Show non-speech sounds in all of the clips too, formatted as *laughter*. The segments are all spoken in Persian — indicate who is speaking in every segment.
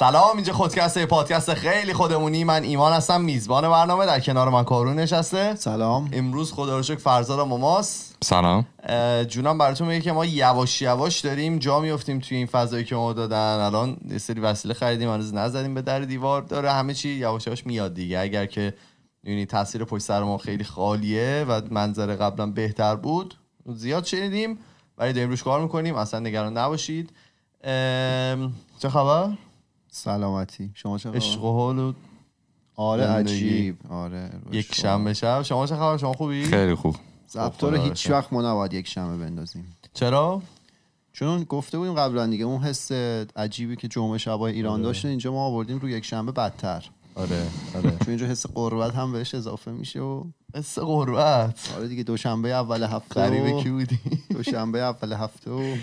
Speaker 1: سلام اینجا خودکسته پادکست خیلی خودمونی من ایمان هستم میزبان برنامه در کنار من کارون نشسته سلام امروز خدا رو شکر فرزاد سلام جونم براتون میگه که ما یواش یواش داریم جا میفتیم توی این فضایی که ما دادن الان یه سری وسیله خریدیم هنوز نزدیم به در دیوار داره همه چی یواش یواش میاد دیگه اگر که یعنی تاثیر پشت سر ما خیلی خالیه و منظره قبلا بهتر بود زیاد شنیدیم ولی داریم روش کار میکنیم اصلا نگران نباشید چه خبر سلامتی شما چه عشق و حال آره عجیب آره یک شنبه شب شما چه خبر شما خوبی خیلی خوب ضبط رو هیچ وقت ما نباید یک شنبه بندازیم
Speaker 2: چرا چون گفته بودیم قبلا دیگه اون حس عجیبی که جمعه شبای ایران آره. داشت اینجا ما آوردیم رو یک شنبه بدتر آره آره چون اینجا حس قربت هم بهش اضافه میشه و
Speaker 1: حس قربت آره دیگه دوشنبه اول هفته غریبه کی بودی دوشنبه اول هفته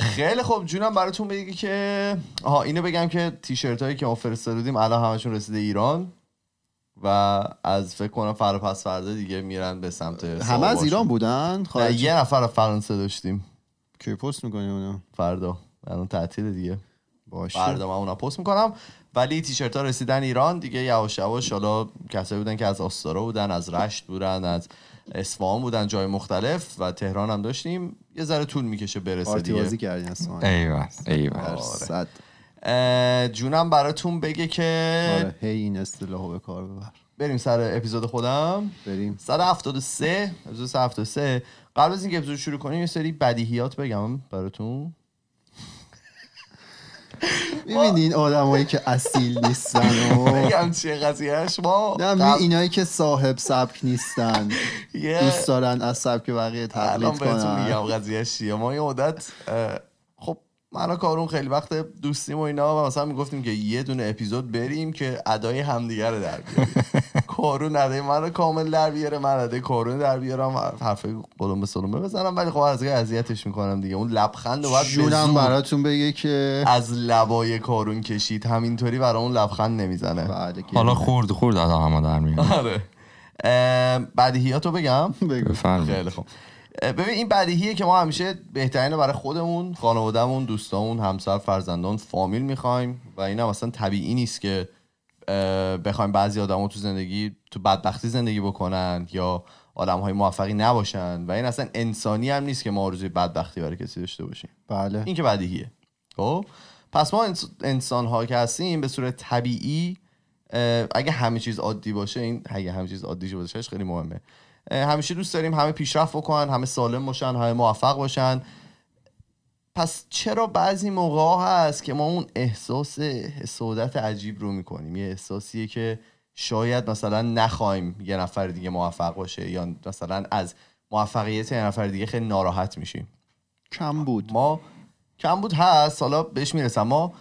Speaker 1: خیلی خوب جونم براتون بگی که آها اینو بگم که تیشرت هایی که ما فرستادیم الان همشون رسیده ایران و از فکر کنم فردا پس فردا دیگه میرن به سمت همه از ایران بودن خارج یه نفر فرانسه داشتیم کی پست میکنی اونا فردا الان تعطیل دیگه باشه فردا من اونا پست میکنم ولی تیشرت ها رسیدن ایران دیگه یواش یواش حالا کسایی بودن که از آستارا بودن از رشت بودن از اصفهان بودن جای مختلف و تهران هم داشتیم یه ذره طول میکشه برسه دیگه بازی کردین آره. جونم براتون بگه که آره، هی این اصطلاح به کار ببر بریم سر اپیزود خودم بریم 173 اپیزود 173 قبل از اینکه اپیزود شروع کنیم یه سری بدیهیات بگم براتون میبینین آدمایی
Speaker 2: که اصیل نیستن *laughs* بگم
Speaker 1: چیه قضیهش ما
Speaker 2: نه اینایی که صاحب سبک نیستن دوست
Speaker 1: دارن از سبک بقیه تقلید کنن الان میگم قضیهش چیه ما یه مدت خب من کارون خیلی وقت دوستیم و اینا و مثلا میگفتیم که یه دونه اپیزود بریم که ادای همدیگر رو در بیاریم *laughs* کارون نده من رو کامل در بیاره من نده کارون در بیارم حرف قلم به سلومه بزنم ولی خب از اذیتش میکنم دیگه اون لبخند رو باید جونم براتون بگه که از لبای کارون کشید همینطوری برای اون لبخند نمیزنه حالا خورد
Speaker 3: خورد از همه در میاره
Speaker 1: آره رو بگم خیلی خوب. ببین این بدیهیه که ما همیشه بهترین برای خودمون خانوادهمون دوستامون همسر فرزندان فامیل میخوایم و این هم اصلا طبیعی نیست که بخوایم بعضی ها تو زندگی تو بدبختی زندگی بکنن یا آدم های موفقی نباشن و این اصلا انسانی هم نیست که ما آرزوی بدبختی برای کسی داشته باشیم بله این که بدیهیه خب پس ما انسان ها که هستیم به صورت طبیعی اگه همه چیز عادی باشه این اگه همه چیز عادی باشه خیلی مهمه همیشه دوست داریم همه پیشرفت بکنن همه سالم باشن همه موفق باشن پس چرا بعضی موقع هست که ما اون احساس حسادت عجیب رو میکنیم یه احساسیه که شاید مثلا نخوایم یه نفر دیگه موفق باشه یا مثلا از موفقیت یه نفر دیگه خیلی ناراحت میشیم کم بود ما کم بود هست حالا بهش میرسم ما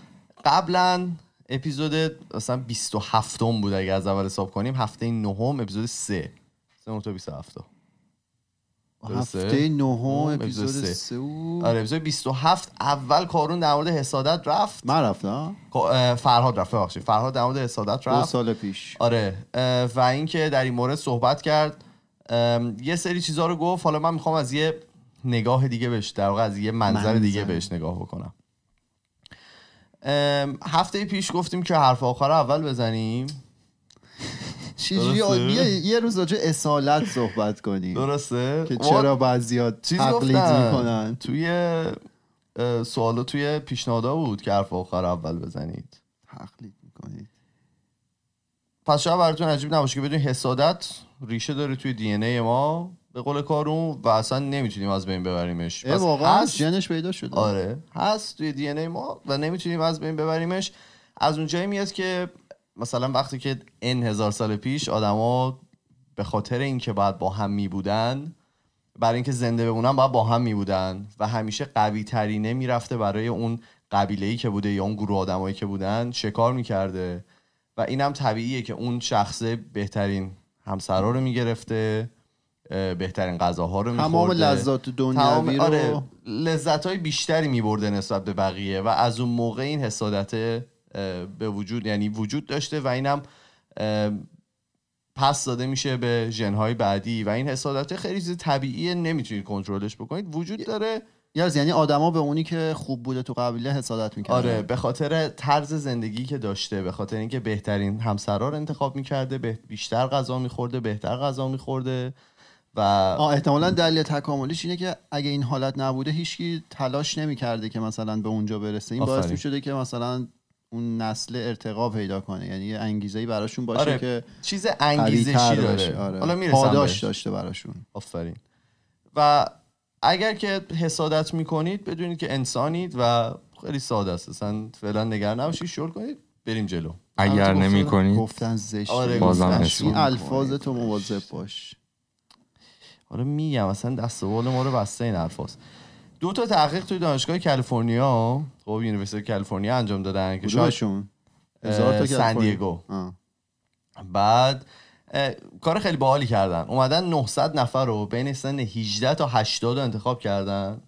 Speaker 1: قبلا اپیزود مثلا 27 بود اگه از اول حساب کنیم هفته نهم اپیزود 3 3 تا 27 هفته نهم اپیزود آره اپیزود 27 اول کارون در مورد حسادت رفت من رفتم خب، فرهاد رفت ببخشید فرهاد در مورد حسادت رفت دو سال پیش آره و اینکه در این مورد صحبت کرد یه سری چیزها رو گفت حالا من میخوام از یه نگاه دیگه بهش در از یه منظر, منظر. دیگه بهش نگاه بکنم هفته پیش گفتیم که حرف آخر اول بزنیم بیا یه روز راجع اصالت صحبت کنی
Speaker 2: درسته که چرا بعضیا تقلید میکنن
Speaker 1: توی سوالو توی پیشنهادها بود که حرف آخر اول بزنید تقلید میکنید پس شاید براتون عجیب نباشه که بدون حسادت ریشه داره توی دی ای ما به قول کارون و اصلا نمیتونیم از بین ببریمش پس واقعا هست... جنش پیدا شده آره هست توی دی ای ما و نمیتونیم از بین ببریمش از اونجایی میاد که مثلا وقتی که این هزار سال پیش آدما به خاطر اینکه باید با هم می بودن برای اینکه زنده بمونن باید با هم می بودن و همیشه قوی ترینه میرفته برای اون قبیله که بوده یا اون گروه آدمایی که بودن شکار میکرده و این هم طبیعیه که اون شخصه بهترین همسرا رو گرفته بهترین غذاها رو تمام لذات تمام... رو آره لذت های بیشتری برده نسبت به بقیه و از اون موقع این حسادت به وجود یعنی وجود داشته و اینم پس داده میشه به ژنهای بعدی و این حسادت خیلی چیز طبیعیه نمیتونید کنترلش بکنید وجود داره یا یعنی آدما به اونی که خوب بوده تو قبیله حسادت میکردن آره به خاطر طرز زندگی که داشته به خاطر اینکه بهترین همسرا رو انتخاب میکرده بیشتر غذا میخورده بهتر غذا میخورده و احتمالا
Speaker 2: دلیل تکاملیش اینه که
Speaker 1: اگه این حالت نبوده هیچکی
Speaker 2: تلاش نمیکرده که مثلا به اونجا برسه این باعث که مثلا اون نسل ارتقا پیدا کنه یعنی یه انگیزه براشون باشه آره. که چیز انگیزشی داره آره. حالا پاداش داشته
Speaker 1: براشون آفرین و اگر که حسادت میکنید بدونید که انسانید و خیلی ساده است اصلا فعلا نگران نباشید شل کنید بریم جلو اگر نمیکنید گفتن زشت آره بازم الفاظ تو مواظب باش حالا آره، میگم اصلا دست ما رو بسته این الفاظ دو تا تحقیق توی دانشگاه کالیفرنیا خب یونیورسیتی کالیفرنیا انجام دادن که شاید سندیگو بعد کار خیلی باحالی کردن اومدن 900 نفر رو بین سن 18 تا 80 انتخاب کردن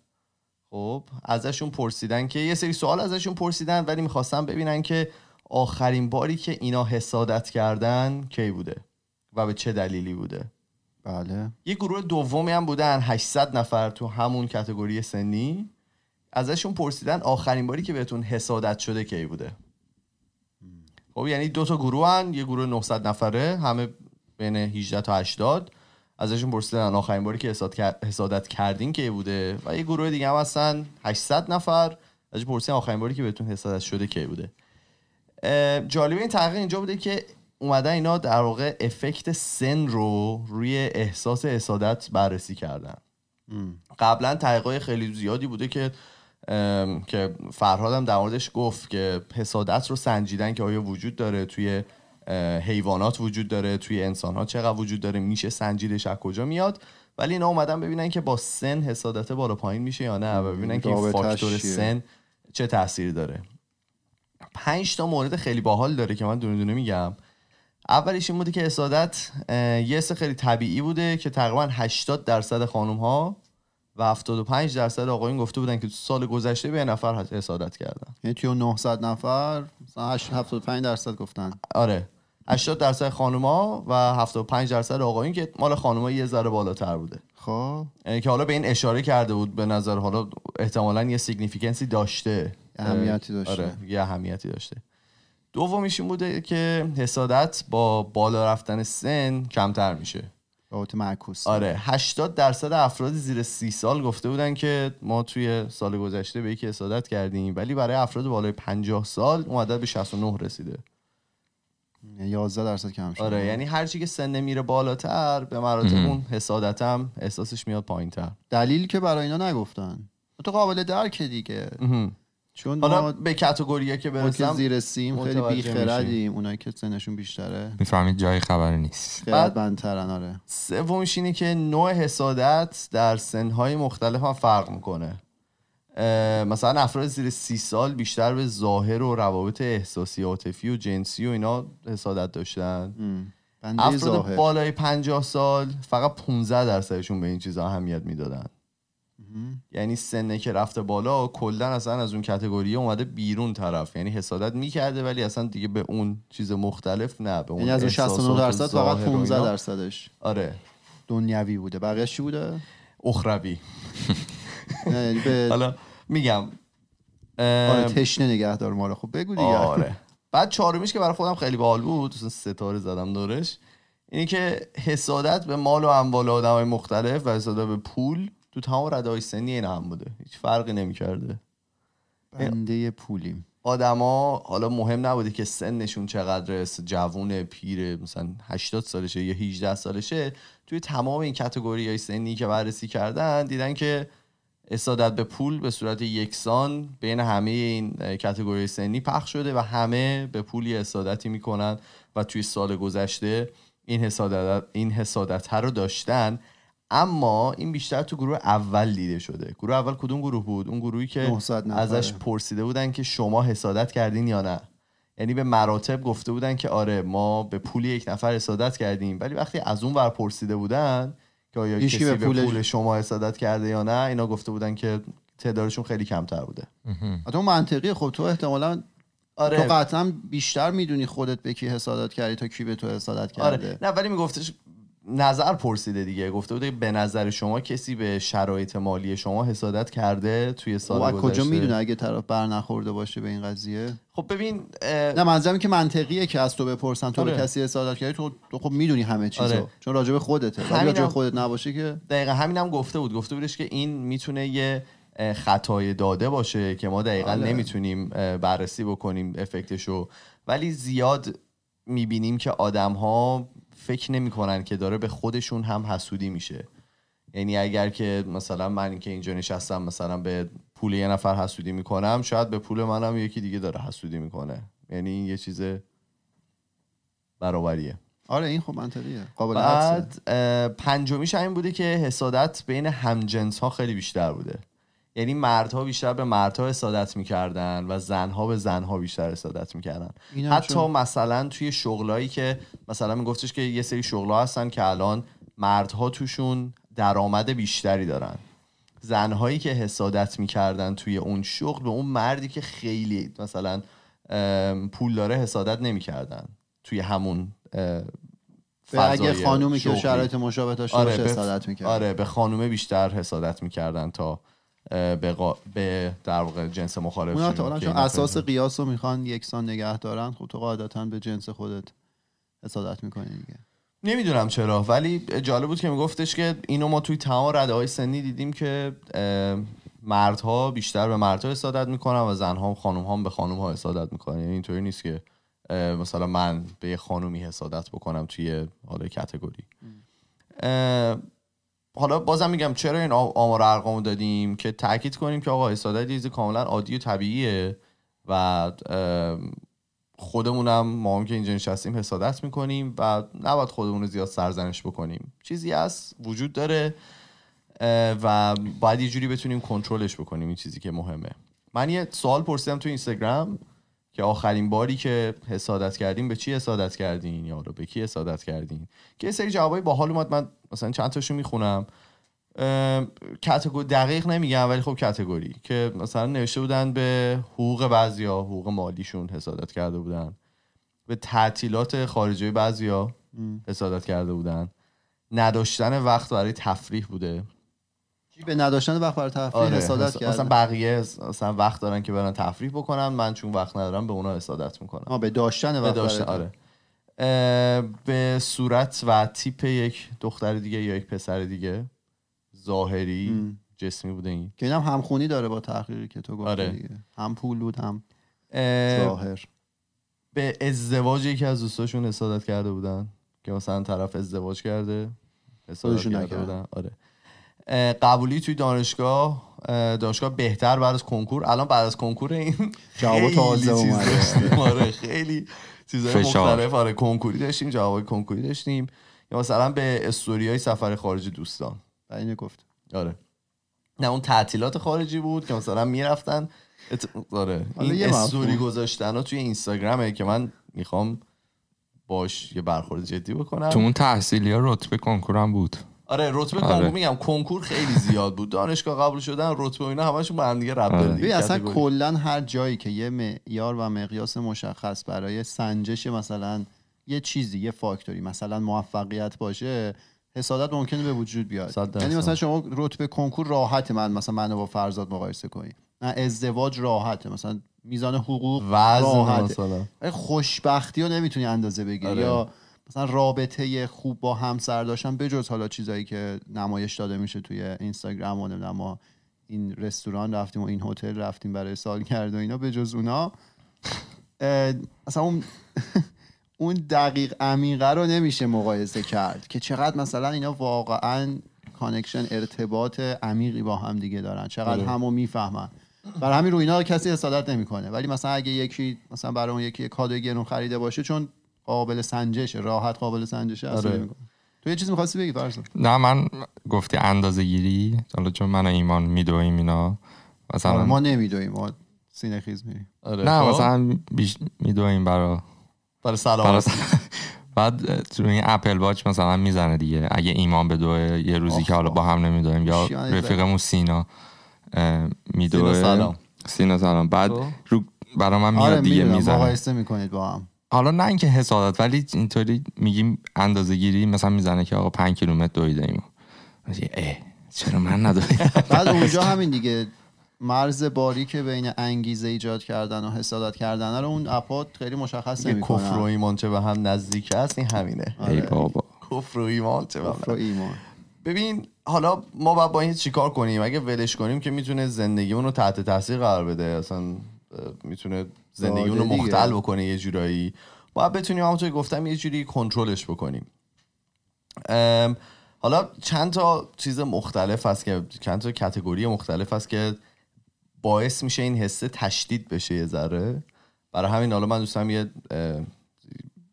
Speaker 1: خب ازشون پرسیدن که یه سری سوال ازشون پرسیدن ولی میخواستن ببینن که آخرین باری که اینا حسادت کردن کی بوده و به چه دلیلی بوده بله یه گروه دومی هم بودن 800 نفر تو همون کتگوری سنی ازشون پرسیدن آخرین باری که بهتون حسادت شده کی بوده خب یعنی دو تا گروه هن. یه گروه 900 نفره همه بین 18 تا 80 ازشون پرسیدن آخرین باری که حسادت کردین کی بوده و یه گروه دیگه هم هستن 800 نفر ازشون پرسیدن آخرین باری که بهتون حسادت شده کی بوده جالبه این تحقیق اینجا بوده که اومدن اینا در واقع افکت سن رو روی احساس حسادت بررسی کردن قبلا تحقیقای خیلی زیادی بوده که که فرهادم در موردش گفت که حسادت رو سنجیدن که آیا وجود داره توی حیوانات وجود داره توی انسان ها چقدر وجود داره میشه سنجیدش از کجا میاد ولی اینا اومدن ببینن که با سن حسادت بالا پایین میشه یا نه و ببینن که فاکتور سن چه تاثیری داره پنج تا مورد خیلی باحال داره که من دونه دونه میگم اولش این بوده که حسادت یه حس خیلی طبیعی بوده که تقریبا 80 درصد خانم ها و 75 درصد آقایون گفته بودن که سال گذشته به نفر حسادت کردن
Speaker 2: یعنی توی 900 نفر 75 درصد گفتن
Speaker 1: آره 80 درصد خانوما و 75 درصد آقایون که مال خانوما یه ذره بالاتر بوده خب یعنی که حالا به این اشاره کرده بود به نظر حالا احتمالا یه سیگنیفیکنسی داشته اهمیتی داشته آره یه اهمیتی داشته دومیش این بوده که حسادت با بالا رفتن سن کمتر میشه
Speaker 2: رابطه معکوس
Speaker 1: آره 80 آره. درصد افراد زیر 30 سال گفته بودن که ما توی سال گذشته به یکی حسادت کردیم ولی برای افراد بالای 50 سال اون عدد به 69 رسیده 11 درصد کم شده آره یعنی هر چی که سن میره بالاتر به مراتب اون حسادتم احساسش میاد پایینتر
Speaker 2: دلیل که برای اینا نگفتن تو قابل
Speaker 1: درک دیگه چون حالا ما به کاتگوریه که برسم که زیر سیم خیلی
Speaker 2: بیخردیم اونایی که سنشون بیشتره
Speaker 3: میفهمید جای خبر نیست بندترن آره
Speaker 1: سومش اینه که نوع حسادت در سنهای مختلف هم فرق میکنه مثلا افراد زیر سی سال بیشتر به ظاهر و روابط احساسی عاطفی و جنسی و اینا حسادت داشتن افراد بالای 50 سال فقط 15 درصدشون به این چیزا اهمیت میدادن یعنی سنه که رفته بالا کلا اصلا از اون کتگوری اومده بیرون طرف یعنی حسادت میکرده ولی اصلا دیگه به اون چیز مختلف نه به اون یعنی از اون 69 درصد فقط 15 درصدش آره
Speaker 2: دنیوی بوده بقیه چی بوده اخروی *laughs* یعنی *laughs*
Speaker 1: حالا میگم آره تشنه
Speaker 2: نگهدار ما رو خب بگو دیگه آره
Speaker 1: *laughs* بعد چهارمیش که برای خودم خیلی باحال بود ستاره زدم دورش اینی که حسادت به مال و اموال آدمای مختلف و حسادت به پول تو تمام ردای سنی این هم بوده هیچ فرقی نمیکرده بنده پولیم آدما حالا مهم نبوده که سنشون چقدر جوون پیر مثلا 80 سالشه یا 18 سالشه توی تمام این کتگوری های سنی که بررسی کردن دیدن که اصادت به پول به صورت یکسان بین همه این کتگوری سنی پخش شده و همه به پول یه می میکنن و توی سال گذشته این حسادت, این حسادت رو داشتن اما این بیشتر تو گروه اول دیده شده گروه اول کدوم گروه بود اون گروهی که ازش پرسیده بودن که شما حسادت کردین یا نه یعنی به مراتب گفته بودن که آره ما به پول یک نفر حسادت کردیم ولی وقتی از اون ور پرسیده بودن که آیا کسی به پول, شما حسادت کرده یا نه اینا گفته بودن که تعدادشون خیلی کمتر بوده تو منطقی خب تو احتمالا آره. تو قطعا بیشتر میدونی خودت به کی حسادت کردی تا کی به تو حسادت آره. کرده نه ولی میگفتش نظر پرسیده دیگه گفته بوده به نظر شما کسی به شرایط مالی شما حسادت کرده توی سال گذشته کجا میدونه اگه طرف بر نخورده باشه به این قضیه
Speaker 2: خب ببین نه منظرم که منطقیه که از تو بپرسن تو آره. کسی حسادت کردی تو خب میدونی همه چیزو آره. چون به خودته همینم... به
Speaker 1: خودت نباشه که دقیقا همینم گفته بود گفته بودش که این میتونه یه خطای داده باشه که ما دقیقا آره. نمیتونیم بررسی بکنیم افکتشو ولی زیاد میبینیم که آدم ها فکر نمیکنن که داره به خودشون هم حسودی میشه یعنی اگر که مثلا من که اینجا نشستم مثلا به پول یه نفر حسودی میکنم شاید به پول منم یکی دیگه داره حسودی میکنه یعنی این یه چیز برابریه
Speaker 2: آره این خب منطقیه قابل بعد
Speaker 1: پنجمیش این بوده که حسادت بین همجنس ها خیلی بیشتر بوده یعنی مردها بیشتر به مردها حسادت میکردن و زنها به زنها بیشتر حسادت میکردن حتی مثلا توی شغلایی که مثلا میگفتش که یه سری شغلا هستن که الان مردها توشون درآمد بیشتری دارن زنهایی که حسادت میکردن توی اون شغل به اون مردی که خیلی مثلا پول داره حسادت نمیکردن توی همون به اگه خانومی که شرایط مشابه داشته آره حسادت آره به خانومه بیشتر حسادت میکردن تا به, در واقع جنس مخالف اساس
Speaker 2: قیاس رو میخوان یکسان نگه دارن خب تو قاعدتا به جنس خودت حسادت میکنی دیگه
Speaker 1: نمیدونم چرا ولی جالب بود که میگفتش که اینو ما توی تمام رده های سنی دیدیم که مردها بیشتر به مردها حسادت میکنن و زنها و خانم ها به خانم ها حسادت میکنن یعنی اینطوری نیست که مثلا من به یه خانومی حسادت بکنم توی حالا کتگوری حالا بازم میگم چرا این آمار ارقامو دادیم که تاکید کنیم که آقا حسادت یه کاملا عادی و طبیعیه و خودمونم ما هم که اینجا نشستیم حسادت میکنیم و نباید خودمون رو زیاد سرزنش بکنیم چیزی هست وجود داره و باید یه جوری بتونیم کنترلش بکنیم این چیزی که مهمه من یه سوال پرسیدم تو اینستاگرام که آخرین باری که حسادت کردین به چی حسادت کردین یا رو به کی حسادت کردین که سری جوابای باحال اومد من مثلا چند تاشو میخونم دقیق نمیگم ولی خب کاتگوری که مثلا نوشته بودن به حقوق بعضیا حقوق مالیشون حسادت کرده بودن به تعطیلات خارجی بعضیا حسادت کرده بودن نداشتن وقت برای تفریح بوده
Speaker 2: به نداشتن وقت برای تفریح آره. حسادت کرد مثلا
Speaker 1: بقیه مثلا وقت دارن که برن تفریح بکنن من چون وقت ندارم به اونا حسادت میکنم به داشتن وقت به داشتن آره به صورت و تیپ یک دختر دیگه یا یک پسر دیگه ظاهری م. جسمی بوده این که اینم هم همخونی داره با تحقیقی که تو گفتی آره. هم پول بود هم ظاهر به ازدواج یکی از دوستاشون حسادت کرده بودن که مثلا طرف ازدواج کرده حسادت کرده بودن آره قبولی توی دانشگاه دانشگاه بهتر بعد از کنکور الان بعد از کنکور این جواب تازه اومده *laughs* آره، خیلی چیزای مختلف آره کنکوری داشتیم جواب کنکوری داشتیم یا مثلا به های سفر خارجی دوستان اینو گفت آره نه اون تعطیلات خارجی بود که مثلا میرفتن آره این استوری گذاشتن ها توی اینستاگرامه که من میخوام باش یه برخورد جدی بکنم تو اون
Speaker 3: تحصیلی ها رتبه کنکورم
Speaker 1: بود آره رتبه آره. کنکور میگم کنکور خیلی زیاد بود دانشگاه قبول شدن رتبه اینا همشون با هم دیگه ربط آره. اصلا کلا
Speaker 2: هر جایی که یه معیار و مقیاس مشخص برای سنجش مثلا یه چیزی یه فاکتوری مثلا موفقیت باشه حسادت ممکنه به وجود بیاد یعنی مثلا شما رتبه کنکور راحت من مثلا منو با فرزاد مقایسه کنی نه ازدواج راحته مثلا میزان حقوق وزن راحته مثلا. یعنی خوشبختی رو نمیتونی اندازه بگیری آره. یا مثلا رابطه خوب با همسر داشتن بجز حالا چیزایی که نمایش داده میشه توی اینستاگرام و ما این رستوران رفتیم و این هتل رفتیم برای سالگرد و اینا بجز اونا اصلا اون *laughs* اون دقیق عمیقه رو نمیشه مقایسه کرد که چقدر مثلا اینا واقعا کانکشن ارتباط عمیقی با هم دیگه دارن چقدر آره. همو میفهمن برای همین رو اینا کسی حسادت نمیکنه ولی مثلا اگه یکی مثلا برای اون یکی کادو گرون خریده باشه چون قابل سنجش راحت قابل سنجش آره. تو یه چیزی میخواستی بگی فرزا
Speaker 3: نه من گفتی اندازه گیری حالا چون من ایمان میدویم اینا مثلا آره ما
Speaker 2: نمیدویم ما سینه خیز میریم آره نه خب.
Speaker 3: مثلا بیش میدویم برا برای سلام *laughs* بعد تو این اپل واچ مثلا میزنه دیگه اگه ایمان به دو یه روزی که حالا با هم نمیدویم یا رفیقمون سینا میدوه سینا سلام سینا سلام بعد خب. رو برا من میاد آره دیگه میزنه مقایسه
Speaker 2: میکنید با هم
Speaker 3: حالا نه اینکه حسادت ولی اینطوری میگیم اندازه گیری مثلا میزنه که آقا پنج کیلومتر دویده ایم چرا من ندویدم *laughs* بعد اونجا
Speaker 2: همین دیگه مرز باری که بین انگیزه ایجاد کردن و حسادت کردن رو اون اپات خیلی مشخص نمی
Speaker 3: کفر و
Speaker 1: ایمان چه به هم نزدیک است این همینه
Speaker 3: آره. ای بابا
Speaker 1: کفر و ایمان چه ببین حالا ما با این چیکار کنیم اگه ولش کنیم که میتونه زندگیمون رو تحت تاثیر قرار بده اصلا میتونه زندگی اونو مختل بکنه یه جورایی باید بتونیم همونطور گفتم یه جوری کنترلش بکنیم حالا چند تا چیز مختلف هست که چند تا کتگوری مختلف هست که باعث میشه این حسه تشدید بشه یه ذره برای همین حالا من دوستم یه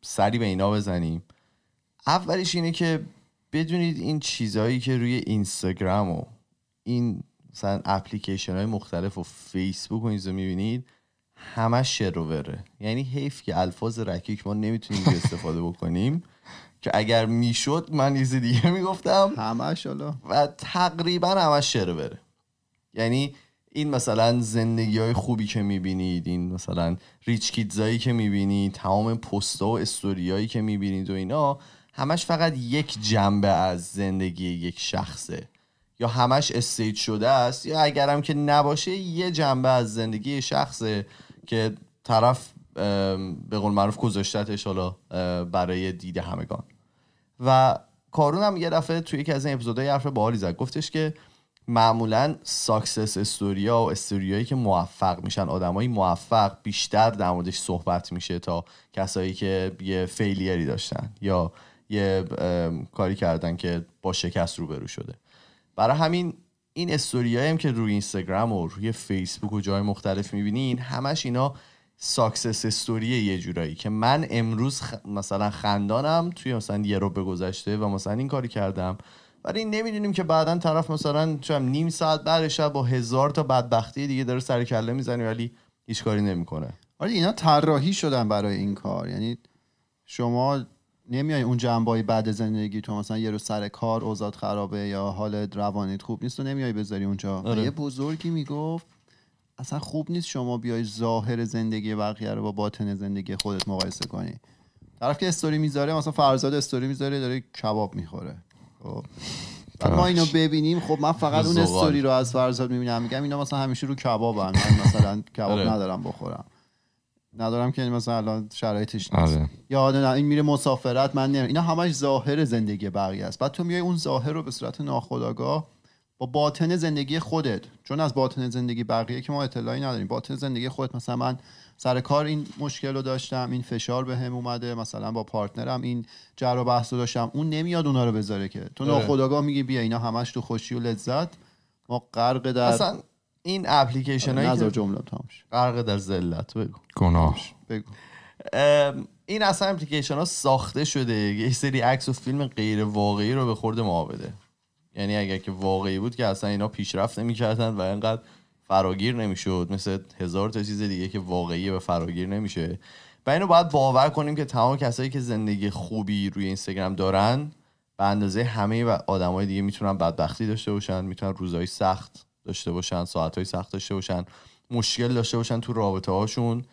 Speaker 1: سری به اینا بزنیم اولیش اینه که بدونید این چیزهایی که روی اینستاگرام و این مثلا اپلیکیشن های مختلف و فیسبوک و اینزو میبینید همش بره یعنی حیف که الفاظ رکیک ما نمیتونیم استفاده بکنیم که اگر میشد من یه دیگه میگفتم همش شالا و تقریبا همش بره یعنی این مثلا زندگی های خوبی که میبینید این مثلا ریچ کیدزایی که میبینید تمام پستا و استوریایی که میبینید و اینا همش فقط یک جنبه از زندگی یک شخصه یا همش استیج شده است یا اگرم که نباشه یه جنبه از زندگی شخصه که طرف به قول معروف گذاشتتش حالا برای دید همگان و کارون هم یه دفعه توی یکی از این اپیزودهای حرف باحالی زد گفتش که معمولا ساکسس استوریا و استوریایی که موفق میشن آدمایی موفق بیشتر در موردش صحبت میشه تا کسایی که یه فیلیری داشتن یا یه کاری کردن که با شکست روبرو شده برای همین این استوریایی هم که روی اینستاگرام و روی فیسبوک و جای مختلف میبینین همش اینا ساکسس استوری یه جورایی که من امروز مثلا خندانم توی مثلا یه رو گذشته و مثلا این کاری کردم ولی نمیدونیم که بعدا طرف مثلا چم نیم ساعت بعد شب با هزار تا بدبختی دیگه داره سر کله میزنه ولی هیچ کاری نمیکنه آره اینا طراحی شدن برای این کار
Speaker 2: یعنی شما نمیای اون جنبایی بعد زندگی تو مثلا یه رو سر کار اوزاد خرابه یا حال روانیت خوب نیست و نمیای بذاری اونجا آره. یه بزرگی میگفت اصلا خوب نیست شما بیای ظاهر زندگی بقیه رو با باطن زندگی خودت مقایسه کنی طرف که استوری میذاره مثلا فرزاد استوری میذاره داره کباب میخوره پس خب. ما اینو ببینیم خب من فقط اون استوری رو از فرزاد میبینم میگم اینا مثلا همیشه رو کباب من مثلا کباب آره. ندارم بخورم ندارم که مثلا الان شرایطش نیست آره. یا این میره مسافرت من اینا همش ظاهر زندگی بقیه است بعد تو میای اون ظاهر رو به صورت ناخودآگاه با باطن زندگی خودت چون از باطن زندگی بقیه که ما اطلاعی نداریم باطن زندگی خودت مثلا من سر کار این مشکل رو داشتم این فشار به هم اومده مثلا با پارتنرم این جر و بحث رو داشتم اون نمیاد اونا رو بذاره که تو آره. ناخودآگاه میگی بیا اینا همش تو خوشی و لذت ما غرق در این اپلیکیشن هایی آره، نظر جمله
Speaker 1: غرق در ذلت بگو گناه بگو این اصلا اپلیکیشن ها ساخته شده یه سری عکس و فیلم غیر واقعی رو به خورد ما یعنی اگر که واقعی بود که اصلا اینا پیشرفت نمیکردن و اینقدر فراگیر نمیشد مثل هزار تا چیز دیگه که واقعی به فراگیر نمیشه و اینو باید باور کنیم که تمام کسایی که زندگی خوبی روی اینستاگرام دارن به اندازه همه و آدمای دیگه میتونن بدبختی داشته باشن میتونن روزهای سخت داشته باشن ساعت های سخت داشته باشن مشکل داشته باشن تو رابطه هاشون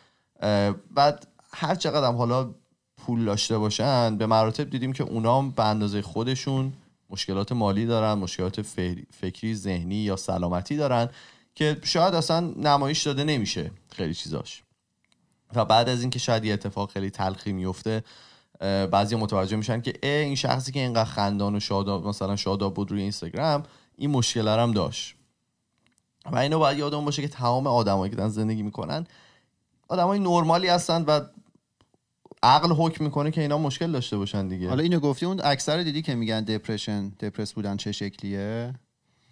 Speaker 1: بعد هر چقدر هم حالا پول داشته باشن به مراتب دیدیم که اونا به اندازه خودشون مشکلات مالی دارن مشکلات فکری ذهنی یا سلامتی دارن که شاید اصلا نمایش داده نمیشه خیلی چیزاش و بعد از اینکه شاید یه اتفاق خیلی تلخی میفته بعضی متوجه میشن که ای این شخصی که اینقدر خندان و شاداب مثلا شاداب بود روی اینستاگرام این مشکل هم داشت و اینو باید یادمون باشه که تمام آدمایی که دارن زندگی میکنن آدمای نرمالی هستن و عقل حکم میکنه که اینا مشکل داشته باشن دیگه حالا
Speaker 2: اینو گفتی اون اکثر دیدی که میگن دپرشن دپرس بودن چه شکلیه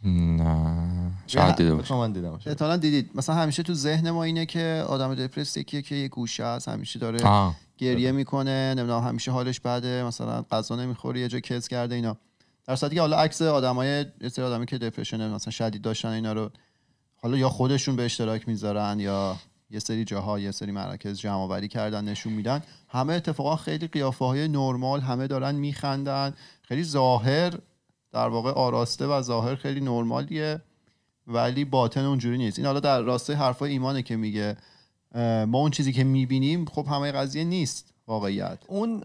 Speaker 3: نه شاید
Speaker 2: دیدم مثلا دیدید مثلا همیشه تو ذهن ما اینه که آدم دپرس یکیه که یه گوشه است همیشه داره آه. گریه بله. میکنه نمیدونم همیشه حالش بده مثلا غذا نمیخوره یه جا کس کرده اینا در صورتی که حالا عکس آدمای سری آدمی که دپرشن مثلا شدید داشتن اینا رو حالا یا خودشون به اشتراک میذارن یا یه سری جاها یه سری مراکز جمع کردن نشون میدن همه اتفاقا خیلی قیافه های نرمال همه دارن میخندن خیلی ظاهر در واقع آراسته و ظاهر خیلی نرمالیه ولی باطن اونجوری نیست این حالا در راستای حرفای ایمانه که میگه ما اون چیزی که میبینیم خب همه قضیه نیست
Speaker 1: واقعیت اون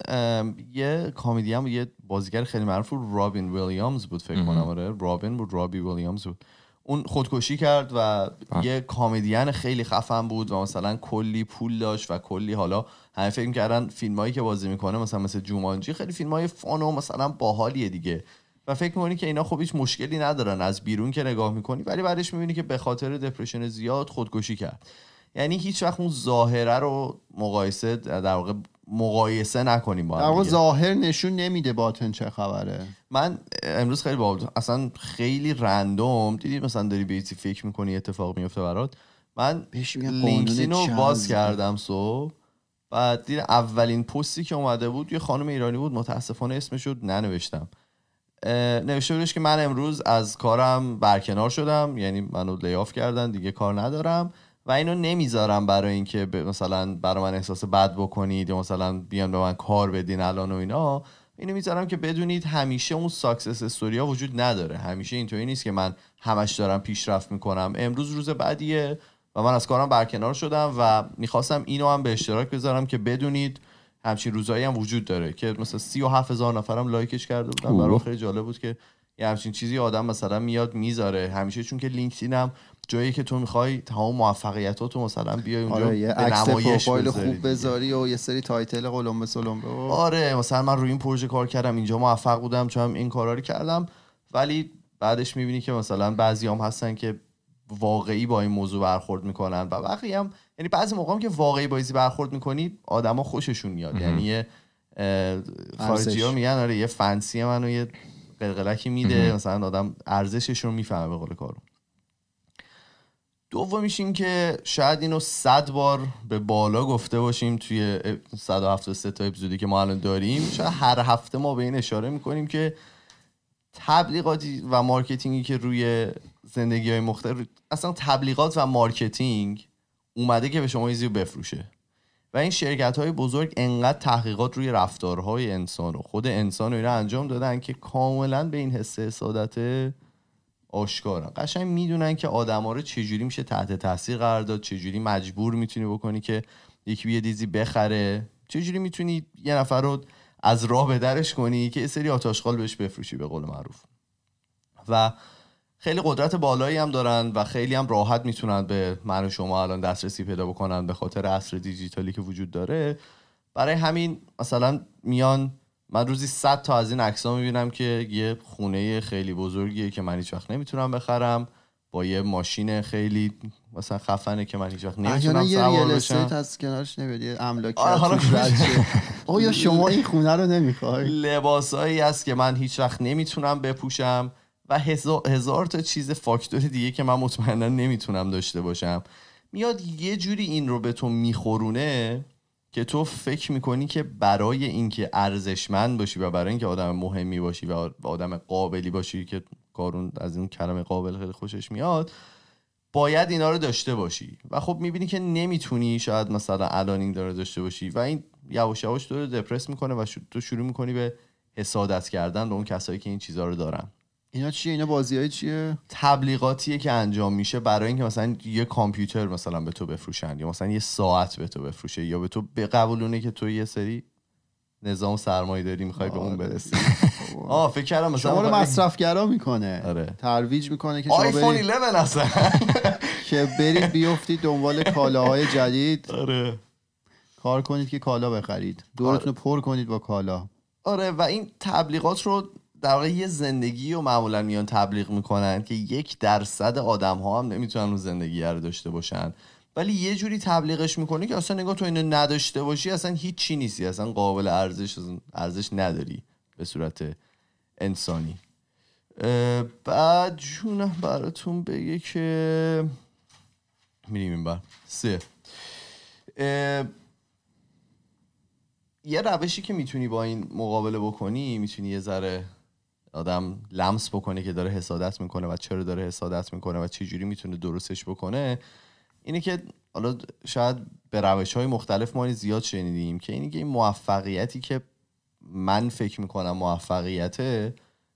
Speaker 1: یه کامیدی هم یه بازیگر خیلی معروف رابین ویلیامز بود فکر کنم آره رابین بود رابی ویلیامز بود اون خودکشی کرد و بله. یه کامیدیان خیلی خفن بود و مثلا کلی پول داشت و کلی حالا همه فکر کردن فیلمایی که بازی میکنه مثلا مثل جومانجی خیلی های فان و مثلا باحالیه دیگه و فکر میکنی که اینا خب هیچ مشکلی ندارن از بیرون که نگاه میکنی ولی بعدش میبینی که به خاطر دپرشن زیاد خودکشی کرد یعنی هیچ وقت اون ظاهره رو مقایسه در واقع مقایسه نکنیم با هم
Speaker 2: ظاهر نشون نمیده باطن چه خبره
Speaker 1: من امروز خیلی باب اصلا خیلی رندوم دیدی مثلا داری به فکر میکنی اتفاق میفته برات من لینکدین رو باز کردم صبح بعد دید اولین پستی که اومده بود یه خانم ایرانی بود متاسفانه اسمش رو ننوشتم نوشته بودش که من امروز از کارم برکنار شدم یعنی منو لیاف کردن دیگه کار ندارم و اینو نمیذارم برای اینکه مثلا برای من احساس بد بکنید یا مثلا بیان به من کار بدین الان و اینا اینو میذارم که بدونید همیشه اون ساکسس استوریا وجود نداره همیشه اینطوری نیست که من همش دارم پیشرفت میکنم امروز روز بعدیه و من از کارم برکنار شدم و میخواستم اینو هم به اشتراک بذارم که بدونید همچین روزایی هم وجود داره که مثلا سی و هفت هزار نفرم لایکش کرده بودم برای خیلی جالب بود که یه همچین چیزی آدم مثلا میاد میذاره همیشه چون که لینکدینم جایی که تو میخوای تمام موفقیتاتو مثلا بیای اونجا آره، یه عکس پروفایل خوب
Speaker 2: بذاری و یه سری تایتل قلم به
Speaker 1: آره مثلا من روی این پروژه کار کردم اینجا موفق بودم چون این کارا رو کردم ولی بعدش میبینی که مثلا بعضی هم هستن که واقعی با این موضوع برخورد میکنن و بقیه هم یعنی بعضی موقع هم که واقعی با بازی برخورد میکنی آدما خوششون میاد یعنی خارجی ها میگن آره یه فنسی منو یه قلقلکی میده مثلا آدم ارزشش رو میفهمه به قول کارو دومیش این که شاید اینو صد بار به بالا گفته باشیم توی 173 تا اپیزودی که ما الان داریم شاید هر هفته ما به این اشاره میکنیم که تبلیغات و مارکتینگی که روی زندگی های مختلف اصلا تبلیغات و مارکتینگ اومده که به شما ایزیو بفروشه و این شرکت های بزرگ انقدر تحقیقات روی رفتارهای انسان و خود انسان رو اینا انجام دادن که کاملا به این حسه سعادت آشکارن قشنگ میدونن که آدما رو چجوری میشه تحت تاثیر قرار داد چجوری مجبور میتونی بکنی که یکی یه دیزی بخره چجوری میتونی یه نفر رو از راه به درش کنی که یه سری آتاشخال بهش بفروشی به قول معروف و خیلی قدرت بالایی هم دارن و خیلی هم راحت میتونن به من و شما الان دسترسی پیدا بکنن به خاطر عصر دیجیتالی که وجود داره برای همین مثلا میان من روزی صد تا از این ها میبینم که یه خونه خیلی بزرگیه که من هیچ وقت نمیتونم بخرم با یه ماشین خیلی مثلا خفنه که من هیچ وقت نمیتونم سوار بشم
Speaker 2: از کنارش نمیاد املاک آره، *laughs* آیا شما این خونه رو نمیخوای
Speaker 1: لباسایی هست که من هیچ وقت نمیتونم بپوشم و هزار, هزار تا چیز فاکتور دیگه که من مطمئنا نمیتونم داشته باشم میاد یه جوری این رو به تو میخورونه که تو فکر میکنی که برای اینکه ارزشمند باشی و برای اینکه آدم مهمی باشی و آدم قابلی باشی که کارون از اون کلمه قابل خیلی خوشش میاد باید اینا رو داشته باشی و خب میبینی که نمیتونی شاید مثلا الان این داره داشته باشی و این یواش یواش تو رو دپرس میکنه و تو شروع میکنی به حسادت کردن به اون کسایی که این چیزها رو دارن اینا چیه اینا بازی های چیه تبلیغاتیه که انجام میشه برای اینکه مثلا یه کامپیوتر مثلا به تو بفروشن یا مثلا یه ساعت به تو بفروشه یا به تو بقبولونه که تو یه سری نظام سرمایه داری میخوای به اون آره. برسی *laughs* آه فکر کردم مثلا
Speaker 2: شما میکنه آره. ترویج میکنه که آیفون
Speaker 1: 11 اصلا *laughs* که برید
Speaker 2: بیفتید دنبال کالاهای جدید آره. کار کنید که کالا بخرید دورتون رو آره. پر کنید با کالا
Speaker 1: آره و این تبلیغات رو در واقع یه زندگی رو معمولا میان تبلیغ میکنن که یک درصد آدم ها هم نمیتونن اون زندگی رو داشته باشن ولی یه جوری تبلیغش میکنه که اصلا نگاه تو اینو نداشته باشی اصلا چی نیستی اصلا قابل ارزش ارزش نداری به صورت انسانی بعد جونم براتون بگه که میریم این بر سه یه روشی که میتونی با این مقابله بکنی میتونی یه ذره آدم لمس بکنه که داره حسادت میکنه و چرا داره حسادت میکنه و چجوری میتونه درستش بکنه اینه که حالا شاید به روش های مختلف ما زیاد شنیدیم که اینه که این موفقیتی که من فکر میکنم موفقیته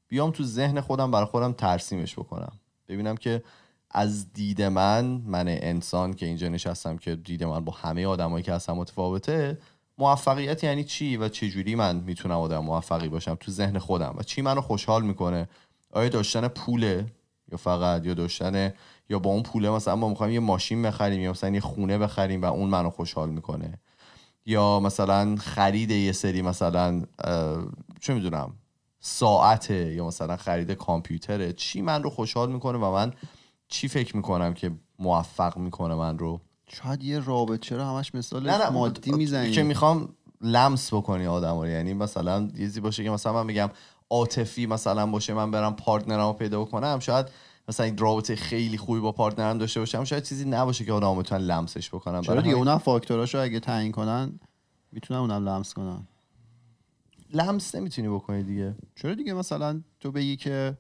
Speaker 1: بیام تو ذهن خودم برای خودم ترسیمش بکنم ببینم که از دید من من انسان که اینجا نشستم که دید من با همه آدمایی که هستم متفاوته موفقیت یعنی چی و چه جوری من میتونم آدم موفقی باشم تو ذهن خودم و چی منو خوشحال میکنه آیا داشتن پوله یا فقط یا داشتن یا با اون پوله مثلا ما میخوایم یه ماشین بخریم یا مثلا یه خونه بخریم و اون منو خوشحال میکنه یا مثلا خرید یه سری مثلا چه میدونم ساعته یا مثلا خرید کامپیوتره چی من رو خوشحال میکنه و من چی فکر میکنم که موفق میکنه من رو
Speaker 2: شاید یه رابطه چرا همش مثال نه نه. مادی میزنی که میخوام
Speaker 1: لمس بکنی آدم رو یعنی مثلا یه باشه که مثلا من میگم عاطفی مثلا باشه من برم پارتنرمو پیدا کنم شاید مثلا این رابطه خیلی خوبی با پارتنرم داشته باشم شاید چیزی نباشه که آدم بتونن لمسش بکنم چرا دیگه اونم
Speaker 2: فاکتوراشو اگه تعیین کنن میتونن اونم لمس کنن لمس نمیتونی بکنی دیگه چرا دیگه مثلا تو بگی که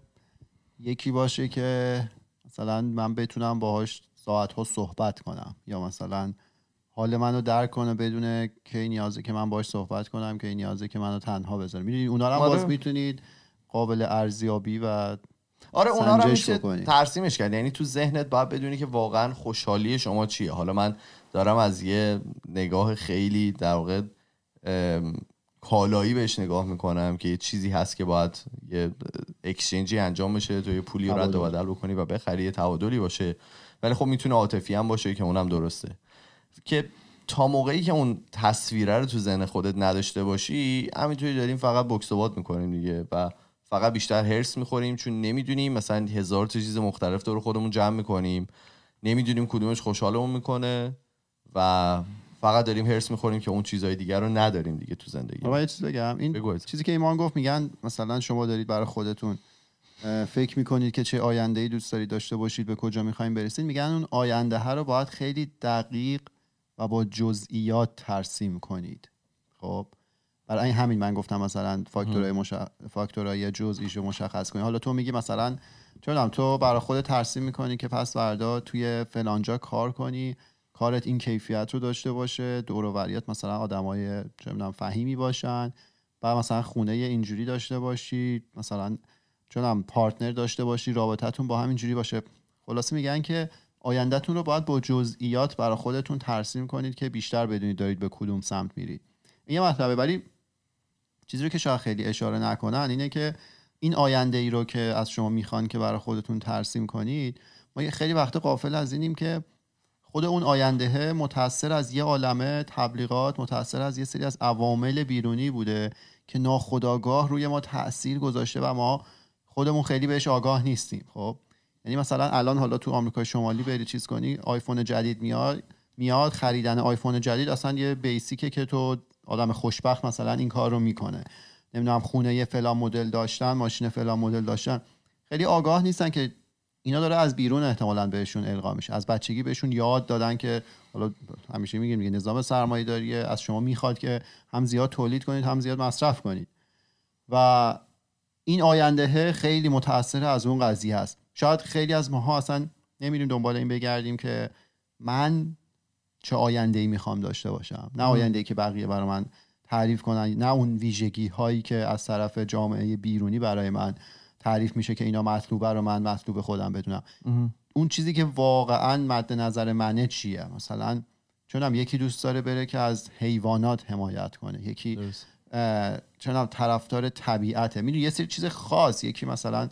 Speaker 2: یکی باشه که مثلا من بتونم باهاش ساعت صحبت کنم یا مثلا حال منو درک کنه بدون که نیازه که من باش صحبت کنم که نیازه که منو تنها بذارم میدونید اونا هم آره. باز میتونید قابل ارزیابی و آره اونا رو میشه
Speaker 1: ترسیمش کرد یعنی تو ذهنت باید بدونی که واقعا خوشحالی شما چیه حالا من دارم از یه نگاه خیلی در واقع کالایی بهش نگاه میکنم که یه چیزی هست که باید یه اکسچنجی انجام بشه تو یه پولی رد و بدل بکنی و بخری یه تعادلی باشه ولی خب میتونه عاطفی هم باشه که اونم درسته که تا موقعی که اون تصویره رو تو ذهن خودت نداشته باشی همینطوری داریم فقط بکس میکنیم دیگه و فقط بیشتر هرس میخوریم چون نمیدونیم مثلا هزار تا چیز مختلف دور خودمون جمع میکنیم نمیدونیم کدومش خوشحالمون میکنه و فقط داریم هرس میخوریم که اون چیزهای دیگر رو نداریم دیگه تو زندگی.
Speaker 2: یه چیز این چیزی که ایمان گفت میگن مثلا شما دارید برای خودتون فکر میکنید که چه آینده ای دوست دارید داشته باشید به کجا میخوایم برسید میگن اون آینده ها رو باید خیلی دقیق و با جزئیات ترسیم کنید خب برای همین من گفتم مثلا فاکتورهای فاکتورهای جزئیش رو مشخص کنید حالا تو میگی مثلا چونم تو برای خود ترسیم میکنی که پس فردا توی فلانجا کار کنی کارت این کیفیت رو داشته باشه دور و وریات مثلا آدمای چه فهیمی باشن و مثلا خونه اینجوری داشته باشی مثلا چون هم پارتنر داشته باشی رابطتون با همین جوری باشه خلاصه میگن که آیندهتون رو باید با جزئیات برای خودتون ترسیم کنید که بیشتر بدونید دارید به کدوم سمت میرید این یه مطلبه ولی چیزی رو که شاید خیلی اشاره نکنن اینه که این آینده ای رو که از شما میخوان که برای خودتون ترسیم کنید ما یه خیلی وقت قافل از اینیم که خود اون آینده متاثر از یه عالمه تبلیغات متاثر از یه سری از عوامل بیرونی بوده که ناخداگاه روی ما تاثیر گذاشته و ما خودمون خیلی بهش آگاه نیستیم خب یعنی مثلا الان حالا تو آمریکای شمالی بری چیز کنی آیفون جدید میاد میاد خریدن آیفون جدید اصلا یه بیسیکه که تو آدم خوشبخت مثلا این کار رو میکنه نمیدونم خونه یه فلان مدل داشتن ماشین فلان مدل داشتن خیلی آگاه نیستن که اینا داره از بیرون احتمالا بهشون القا میشه از بچگی بهشون یاد دادن که حالا همیشه میگیم میگه نظام داریه از شما میخواد که هم زیاد تولید کنید هم زیاد مصرف کنید و این آینده خیلی متاثر از اون قضیه است شاید خیلی از ماها اصلا نمیریم دنبال این بگردیم که من چه آینده ای میخوام داشته باشم نه آینده ای که بقیه برای من تعریف کنن نه اون ویژگی هایی که از طرف جامعه بیرونی برای من تعریف میشه که اینا مطلوبه رو من مطلوب خودم بدونم اون چیزی که واقعا مد نظر منه چیه مثلا چونم یکی دوست داره بره که از حیوانات حمایت کنه یکی چنان طرفدار طبیعته میدونی یه سری چیز خاص یکی مثلا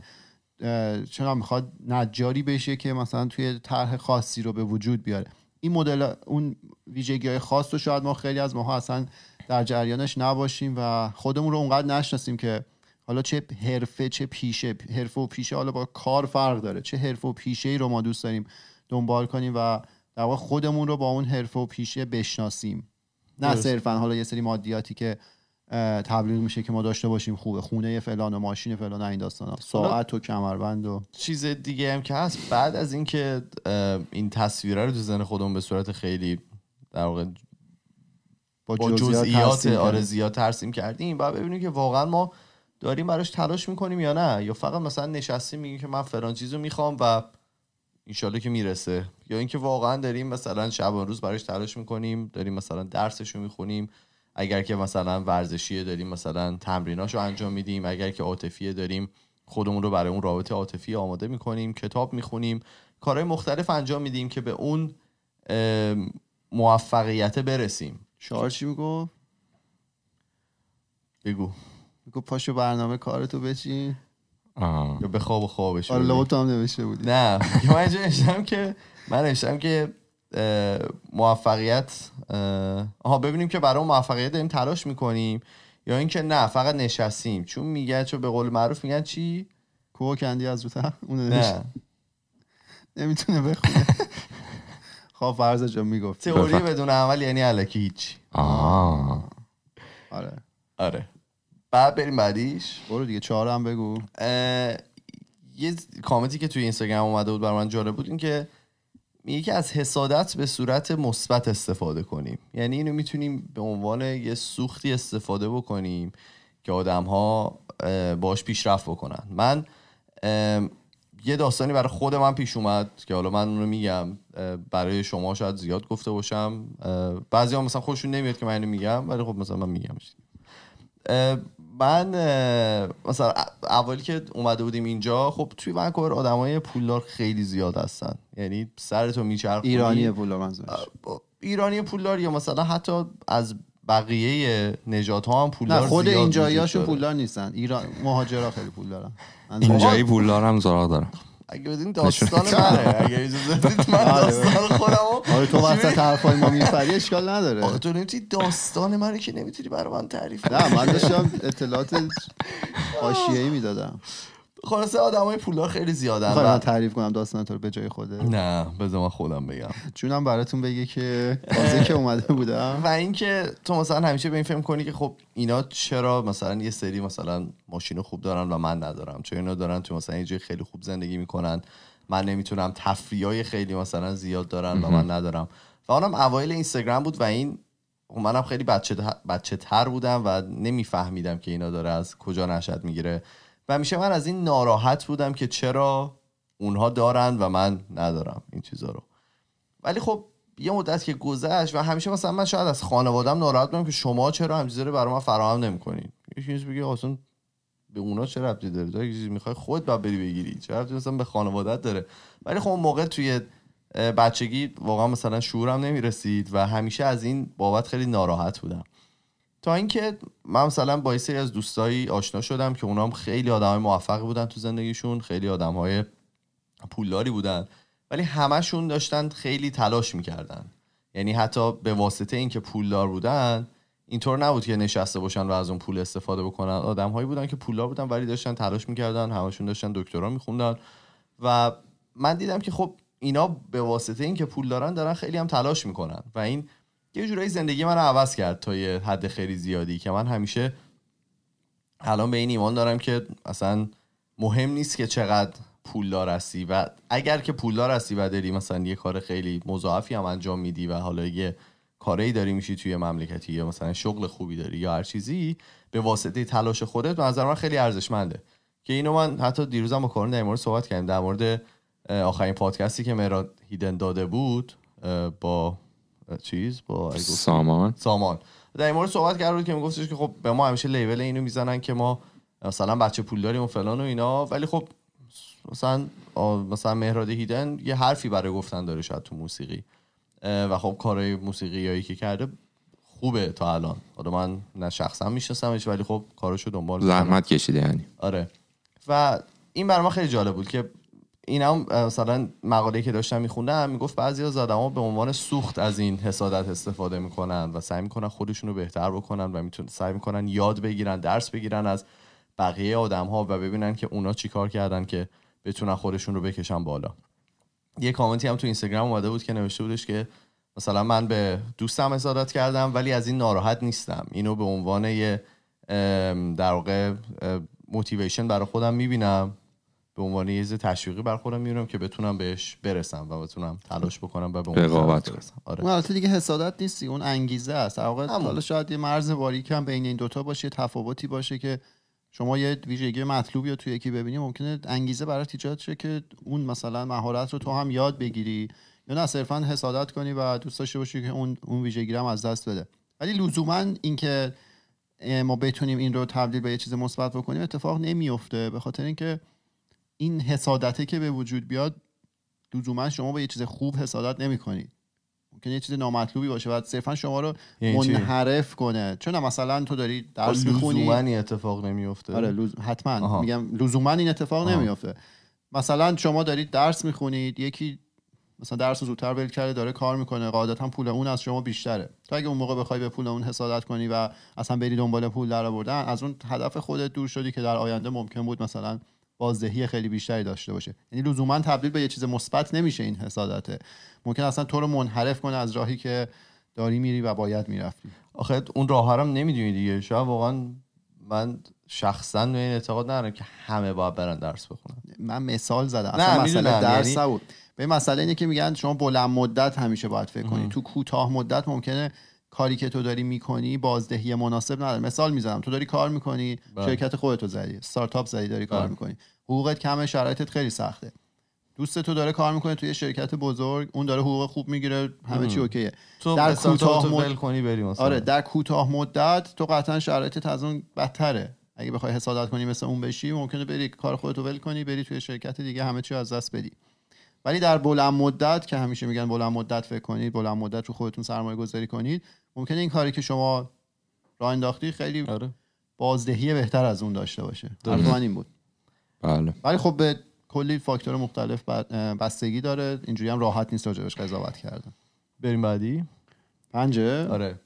Speaker 2: چنان میخواد نجاری بشه که مثلا توی طرح خاصی رو به وجود بیاره این مدل اون ویژگی های خاص رو شاید ما خیلی از ماها اصلا در جریانش نباشیم و خودمون رو اونقدر نشناسیم که حالا چه حرفه چه پیشه حرفه و پیشه حالا با کار فرق داره چه حرفه و پیشه ای رو ما دوست داریم دنبال کنیم و در واقع خودمون رو با اون حرفه و پیشه بشناسیم نه صرفا حالا یه سری مادیاتی که تبلیغ میشه که ما داشته باشیم خوبه خونه فلان و ماشین فلان این داستان ها. ساعت و کمربند و
Speaker 1: چیز دیگه هم که هست بعد از اینکه این تصویره رو تو زن خودمون به صورت خیلی در واقع با, جزئیات ترسیم آره، کردیم و ببینیم که واقعا ما داریم براش تلاش میکنیم یا نه یا فقط مثلا نشستیم میگیم که من فلان چیزو میخوام و اینشالله که میرسه یا اینکه واقعا داریم مثلا و روز براش تلاش میکنیم داریم مثلا درسش میخونیم اگر که مثلا ورزشیه داریم مثلا تمریناشو انجام میدیم اگر که عاطفیه داریم خودمون رو برای اون رابطه عاطفی آماده میکنیم کتاب میخونیم کارهای مختلف انجام میدیم که به اون موفقیت برسیم شعار چی بگو؟ بگو
Speaker 2: بگو پاشو برنامه کارتو بچین
Speaker 1: یا به خواب و خوابش آره لابد هم نوشته بودی نه *laughs* من اینجا که من که موفقیت آها ببینیم که برای اون موفقیت داریم تلاش میکنیم یا اینکه نه فقط نشستیم چون میگن چون به قول معروف میگن چی کوه کندی از رو اون نه نمیتونه بخونه *laughs* خب فرض جا میگفت تئوری بدون عمل یعنی علکی هیچ آره آره بعد بریم بعدیش برو دیگه چهارم بگو یه کامنتی که توی اینستاگرام اومده بود برای من جالب بود که میگه که از حسادت به صورت مثبت استفاده کنیم یعنی اینو میتونیم به عنوان یه سوختی استفاده بکنیم که آدم ها باش پیشرفت بکنن من یه داستانی برای خود من پیش اومد که حالا من اونو میگم برای شما شاید زیاد گفته باشم بعضی ها مثلا خودشون نمیاد که من اینو میگم ولی خب مثلا من میگم من مثلا اولی که اومده بودیم اینجا خب توی ونکوور آدمای پولدار خیلی زیاد هستن یعنی سرتو میچرخونی ایرانی پولدار منظورش ایرانی پولدار یا مثلا حتی از بقیه نجات ها هم
Speaker 3: پولدار نه خود اینجاییاشون
Speaker 2: پولدار نیستن ایران مهاجرا خیلی پول دارن اینجایی پولدار
Speaker 3: هم زراغ
Speaker 1: اگه بدین داستان منه اگه اجازه
Speaker 3: بدید من آره، داستان خودمو آره تو وسط حرفای ما میفری
Speaker 1: اشکال نداره آخه تو نمیتونی داستان منو که نمیتونی برای من تعریف نه من داشتم
Speaker 2: اطلاعات *laughs* حاشیه‌ای میدادم
Speaker 1: خلاصه آدمای
Speaker 2: پولدار خیلی زیادن تعریف کنم داستان تو به جای خوده نه
Speaker 1: بذار من خودم بگم جونم براتون بگه که تازه که اومده بودم و اینکه تو مثلا همیشه به این فکر کنی که خب اینا چرا مثلا یه سری مثلا ماشین خوب دارن و من ندارم چرا اینا دارن تو مثلا یه جای خیلی خوب زندگی میکنن من نمیتونم های خیلی مثلا زیاد دارن و من ندارم و اونم اوایل اینستاگرام بود و این منم خیلی بچه, بچه تر بودم و نمیفهمیدم که اینا داره از کجا نشد میگیره و همیشه من از این ناراحت بودم که چرا اونها دارن و من ندارم این چیزا رو ولی خب یه مدت که گذشت و همیشه مثلا من شاید از خانوادم ناراحت بودم که شما چرا همچین رو برای من فراهم نمیکنین یکی چیز بگه اصلا به اونا چه ربطی داره داری چیزی میخوای خود باید بری بگیری چه ربطی مثلا به خانوادت داره ولی خب اون موقع توی بچگی واقعا مثلا شعورم نمیرسید و همیشه از این بابت خیلی ناراحت بودم تا اینکه من مثلا با سری از دوستایی آشنا شدم که اونام خیلی های موفقی بودن تو زندگیشون خیلی آدمهای پولداری بودن ولی همهشون داشتن خیلی تلاش میکردن یعنی حتی به واسطه اینکه پولدار بودن اینطور نبود که نشسته باشن و از اون پول استفاده بکنن هایی بودن که پولدار بودن ولی داشتن تلاش میکردن همشون داشتن دکترا میخوندن و من دیدم که خب اینا به واسطه اینکه پول دارن دارن خیلی هم تلاش میکنن و این یه جورایی زندگی من عوض کرد تا یه حد خیلی زیادی که من همیشه الان به این ایمان دارم که اصلا مهم نیست که چقدر پولدار هستی و اگر که پولدار هستی و داری مثلا یه کار خیلی مضاعفی هم انجام میدی و حالا یه کاری داری میشی توی مملکتی یا مثلا شغل خوبی داری یا هر چیزی به واسطه تلاش خودت به نظر من خیلی ارزشمنده که اینو من حتی دیروزم با کارون در مورد صحبت کردیم در مورد آخرین پادکستی که مراد هیدن داده بود با چیز با سامان سامان در این مورد صحبت کرد که میگفتش که خب به ما همیشه لیبل اینو میزنن که ما مثلا بچه پول داریم و فلان و اینا ولی خب مثلا مثلا مهراد هیدن یه حرفی برای گفتن داره شاید تو موسیقی و خب کارهای موسیقیایی که کرده خوبه تا الان حالا من نه شخصا میشناسمش ولی خب کاراشو دنبال زحمت کشیده یعنی آره و این برام خیلی جالب بود که این مثلا مقاله که داشتم میخوندم میگفت بعضی از آدما به عنوان سوخت از این حسادت استفاده میکنن و سعی میکنن خودشون رو بهتر بکنن و سعی میکنن یاد بگیرن درس بگیرن از بقیه آدم ها و ببینن که اونا چیکار کردن که بتونن خودشون رو بکشن بالا یه کامنتی هم تو اینستاگرام اومده بود که نوشته بودش که مثلا من به دوستم حسادت کردم ولی از این ناراحت نیستم اینو به عنوان یه در موتیویشن برای خودم میبینم به عنوان یه تشویقی بر خودم که بتونم بهش برسم و بتونم تلاش بکنم و به اون رقابت برسم آره
Speaker 2: دیگه حسادت نیستی اون انگیزه است حالا شاید یه مرز باریک هم بین این دوتا باشه تفاوتی باشه که شما یه ویژگی مطلوب یا توی یکی ببینیم، ممکنه انگیزه برای ایجاد شه که اون مثلا مهارت رو تو هم یاد بگیری یا نه صرفا حسادت کنی و دوست داشته باشی که اون اون ویژگی هم از دست بده ولی لزوما اینکه ما بتونیم این رو تبدیل به یه چیز مثبت بکنیم اتفاق نمیفته به خاطر اینکه این حسادته که به وجود بیاد لزوما شما با یه چیز خوب حسادت نمیکنید ممکن یه چیز نامطلوبی باشه و صرفا شما رو یعنی منحرف کنه چون مثلا تو داری درس میخونی لزوما این اتفاق نمیفته آره لز... حتما میگم لزوما این اتفاق آها. نمیفته مثلا شما دارید درس میخونید یکی مثلا درس زودتر ول کرده داره کار میکنه قاعدتا پول اون از شما بیشتره تو اگه اون موقع بخوای به پول اون حسادت کنی و اصلا بری دنبال پول در از اون هدف خودت دور شدی که در آینده ممکن بود مثلا بازدهی خیلی بیشتری داشته باشه یعنی لزوما تبدیل به یه چیز مثبت نمیشه این حسادته ممکن اصلا تو رو منحرف
Speaker 1: کنه از راهی که داری میری و باید میرفتی آخه اون راه هم نمیدونی دیگه شاید واقعا من شخصا به این اعتقاد ندارم که همه باید برن درس بخونن
Speaker 2: من مثال زدم اصلا مسئله درس یعنی... به مسئله اینه که میگن شما بلند مدت همیشه باید فکر کنی تو کوتاه مدت ممکنه کاری که تو داری میکنی بازدهی مناسب نداره مثال میزنم تو داری کار میکنی بله. شرکت خودتو زدی استارتاپ زدی داری کار بله. میکنی حقوقت کمه شرایطت خیلی سخته دوست تو داره کار میکنه توی شرکت بزرگ اون داره حقوق خوب میگیره همه چی اوکیه تو در کوتاه مد...
Speaker 1: کنی بری مثلا. آره
Speaker 2: در کوتاه مدت تو قطعا شرایطت از اون بدتره اگه بخوای حسادت کنی مثل اون بشی ممکنه بری کار خودتو ول کنی بری توی شرکت دیگه همه چی از دست بدی ولی در بلند مدت که همیشه میگن بلند مدت فکر کنید بلند مدت رو خودتون سرمایه گذاری کنید ممکنه این کاری که شما راه انداختی خیلی آره. بازدهی بهتر از اون داشته باشه این بود بله ولی خب به کلی فاکتور مختلف بستگی داره اینجوری هم راحت نیست بهش قضاوت کردن
Speaker 1: بریم بعدی پنجه آره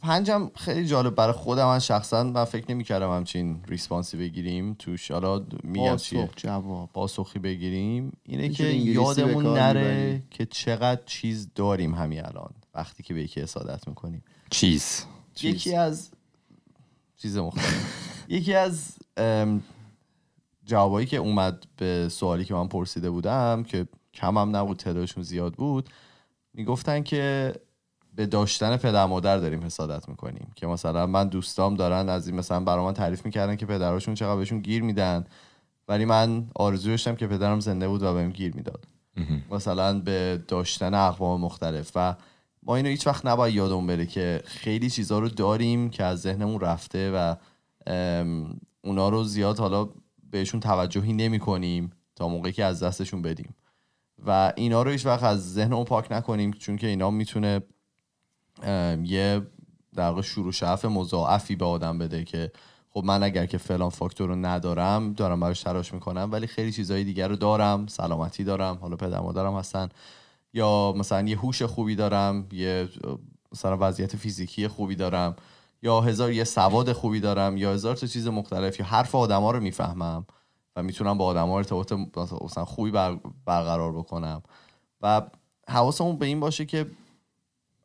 Speaker 1: پنج هم خیلی جالب برای خودم من شخصا و فکر نمیکردم همچین ریسپانسی بگیریم توش حالا میگم جواب پاسخی بگیریم اینه که یادمون نره که چقدر چیز داریم همین الان وقتی که به یکی حسادت میکنیم چیز یکی از چیز مختلف *laughs* یکی از جوابایی که اومد به سوالی که من پرسیده بودم که کم هم نبود تعدادشون زیاد بود میگفتن که به داشتن پدر مادر داریم حسادت میکنیم که مثلا من دوستام دارن از این مثلا برای من تعریف میکردن که پدرشون چقدر بهشون گیر میدن ولی من آرزو داشتم که پدرم زنده بود و بهم گیر میداد مثلا به داشتن اقوام مختلف و ما اینو هیچ وقت نباید یادمون بره که خیلی چیزها رو داریم که از ذهنمون رفته و اونا رو زیاد حالا بهشون توجهی نمی کنیم تا موقعی که از دستشون بدیم و اینا رو هیچ وقت از ذهنمون پاک نکنیم چون که اینا میتونه یه در واقع شروع شعف مضاعفی به آدم بده که خب من اگر که فلان فاکتور رو ندارم دارم براش تراش میکنم ولی خیلی چیزهای دیگر رو دارم سلامتی دارم حالا پدر هستن یا مثلا یه هوش خوبی دارم یه مثلا وضعیت فیزیکی خوبی دارم یا هزار یه سواد خوبی دارم یا هزار تا چیز مختلف یا حرف آدما رو میفهمم و میتونم با آدما ارتباط مثلا خوبی برقرار بکنم و حواسمون به این باشه که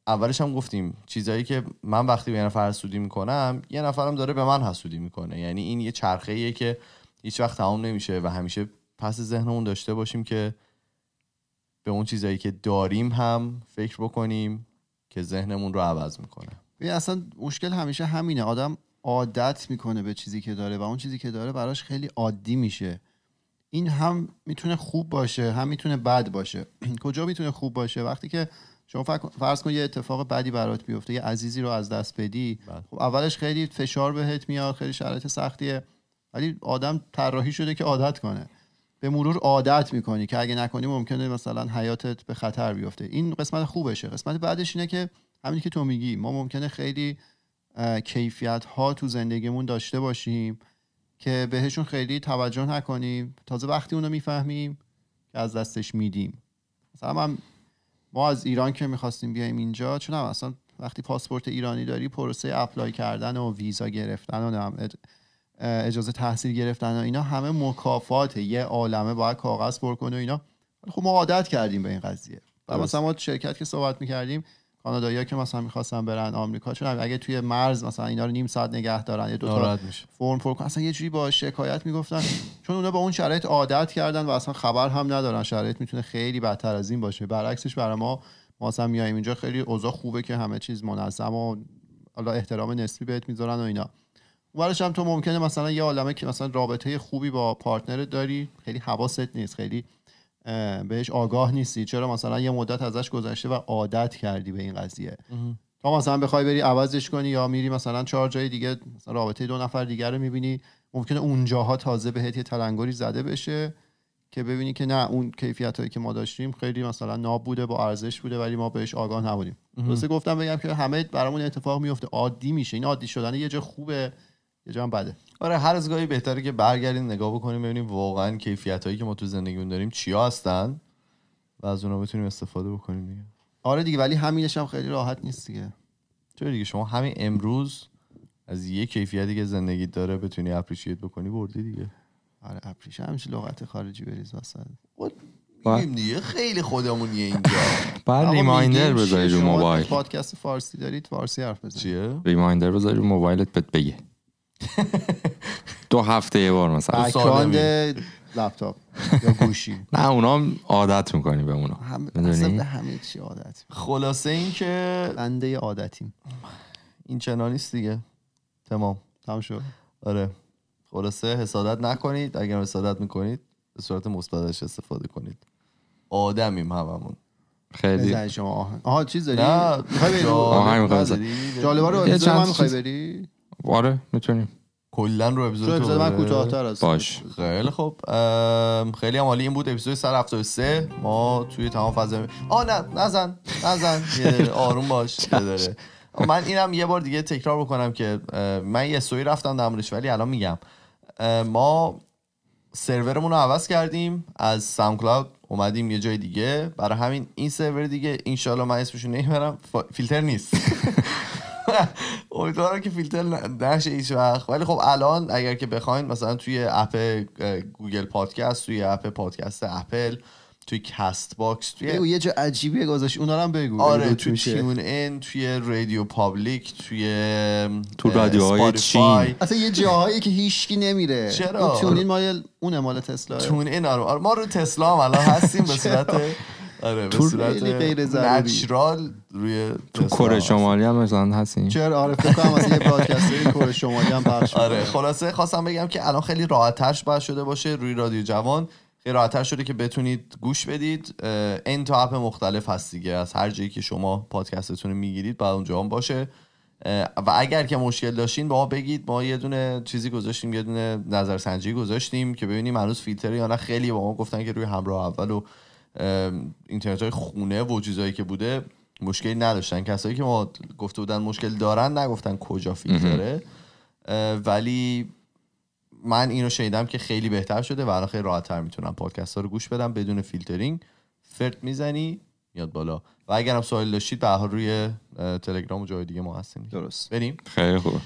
Speaker 1: اولش هم گفتیم چیزایی که من وقتی به یه نفر حسودی میکنم یه نفرم داره به من حسودی میکنه یعنی این یه چرخه که هیچ وقت تمام نمیشه و همیشه پس ذهنمون داشته باشیم که به اون چیزایی که داریم هم فکر بکنیم که ذهنمون رو عوض میکنه
Speaker 2: ببین اصلا مشکل همیشه همینه آدم عادت میکنه به چیزی که داره و اون چیزی که داره براش خیلی عادی میشه این هم میتونه خوب باشه هم میتونه بد باشه *clears throat* کجا میتونه خوب باشه وقتی که شما فرض کن یه اتفاق بدی برات بیفته یه عزیزی رو از دست بدی بله. خب اولش خیلی فشار بهت میاد خیلی شرایط سختیه ولی آدم طراحی شده که عادت کنه به مرور عادت میکنی که اگه نکنی ممکنه مثلا حیاتت به خطر بیفته این قسمت خوبشه قسمت بعدش اینه که همین که تو میگی ما ممکنه خیلی کیفیت ها تو زندگیمون داشته باشیم که بهشون خیلی توجه نکنیم تازه وقتی اونو میفهمیم که از دستش میدیم مثلا ما از ایران که میخواستیم بیایم اینجا چون هم اصلا وقتی پاسپورت ایرانی داری پروسه اپلای کردن و ویزا گرفتن و اجازه تحصیل گرفتن و اینا همه مکافات یه عالمه باید کاغذ پر کنه و اینا خب ما عادت کردیم به این قضیه و مثلا ما شرکت که صحبت میکردیم کانادایی که مثلا میخواستن برن آمریکا چون اگه توی مرز مثلا اینا رو نیم ساعت نگه دارن یه دو تا فرم پر کنن اصلا یه جوری با شکایت میگفتن چون اونا به اون شرایط عادت کردن و اصلا خبر هم ندارن شرایط میتونه خیلی بدتر از این باشه برعکسش برای ما ما اصلا میایم اینجا خیلی اوضاع خوبه که همه چیز منظم و حالا احترام نسبی بهت میذارن و اینا ورش هم تو ممکنه مثلا یه عالمه که مثلا رابطه خوبی با پارتنر داری خیلی حواست نیست خیلی بهش آگاه نیستی چرا مثلا یه مدت ازش گذشته و عادت کردی به این قضیه تا مثلا بخوای بری عوضش کنی یا میری مثلا چهار جای دیگه مثلا رابطه دو نفر دیگر رو میبینی ممکنه اونجاها تازه بهت یه تلنگری زده بشه که ببینی که نه اون کیفیت هایی که ما داشتیم خیلی مثلا ناب بوده با ارزش بوده ولی ما بهش آگاه نبودیم درسته گفتم بگم که همه برامون اتفاق میفته عادی میشه این عادی شدن یه جا خوبه یه جام بده
Speaker 1: آره هر از گاهی بهتره که برگردیم نگاه بکنیم ببینیم واقعا کیفیت هایی که ما تو زندگیمون داریم چیا هستن و از اونا بتونیم استفاده بکنیم دیگه آره دیگه ولی همینش هم خیلی راحت نیست دیگه چرا دیگه شما همین امروز از یه کیفیتی که زندگی داره بتونی اپریشیت بکنی بردی دیگه آره اپریش همیشه لغت خارجی بریز واسه خب، میگیم دیگه خیلی خودمون یه اینجا
Speaker 2: *laughs* بعد ریمایندر بذاری رو موبایل پادکست فارسی دارید فارسی حرف بزنید چیه
Speaker 3: ریمایندر بذاری رو موبایلت بهت بگه *laughs* دو هفته یه بار مثلا بکراند
Speaker 2: لپتاپ یا
Speaker 3: گوشی *laughs* نه اونا عادت میکنی به اونا اصلا به همه چی عادت
Speaker 2: خلاصه این که بنده عادتیم این چنا نیست دیگه
Speaker 1: تمام تمام شد آره خلاصه حسادت نکنید اگر حسادت میکنید به صورت مثبتش استفاده کنید آدمیم هممون خیلی شما آها چیز داری؟ نه آهنگ می‌خوام بزنم. جالبا رو من
Speaker 3: آره میتونیم کلا رو اپیزود اپیزود من کوتاه‌تر است باش
Speaker 1: خیلی خب خیلی هم عالی این بود اپیزود 173 ما توی تمام فاز آ نه نزن نزن *laughs* آروم باش داره من اینم یه بار دیگه تکرار بکنم که من یه سوی رفتم دمرش ولی الان میگم ما سرورمون رو عوض کردیم از کلاود اومدیم یه جای دیگه برای همین این سرور دیگه انشالله من اسمشون نمیبرم فیلتر نیست *laughs* *laughs* امیدوارم که فیلتر نشه هیچ وقت ولی خب الان اگر که بخواین مثلا توی اپ گوگل پادکست توی اپ پادکست اپل توی کست باکس توی بگو یه جا عجیبیه
Speaker 2: گذاشت اونا هم بگو آره توی تیون
Speaker 1: این توی رادیو پابلیک توی
Speaker 3: تو رادیوهای چین اصلا یه جاهایی
Speaker 1: که هیچکی نمیره چرا تیون این مایل اون مال تسلا این آره. آره ما رو تسلا هم الان هستیم به *laughs* صورت
Speaker 3: آره به غیر روی کره شمالی هم مثلا هستین چرا آره فکر از
Speaker 1: یه پادکست کره شمالی هم پخش آره خلاصه خواستم بگم که الان خیلی راحت‌ترش باید شده باشه روی رادیو جوان خیلی راحت‌تر شده که بتونید گوش بدید این تا مختلف هست دیگه از هر جایی که شما پادکستتون میگیرید بعد اونجا هم باشه و اگر که مشکل داشتین با ما بگید ما یه دونه چیزی گذاشتیم یه دونه نظرسنجی گذاشتیم که ببینیم هنوز فیلتر یا نه خیلی با ما گفتن که روی همراه اول و اینترنت های خونه و چیزهایی که بوده مشکلی نداشتن کسایی که ما گفته بودن مشکل دارن نگفتن کجا فیلتره ولی من اینو شنیدم که خیلی بهتر شده و الان خیلی راحت میتونم پادکست ها رو گوش بدم بدون فیلترینگ فرد میزنی میاد بالا و اگرم سوال داشتید به روی تلگرام و جای دیگه ما هستیم درست بریم خیلی خوب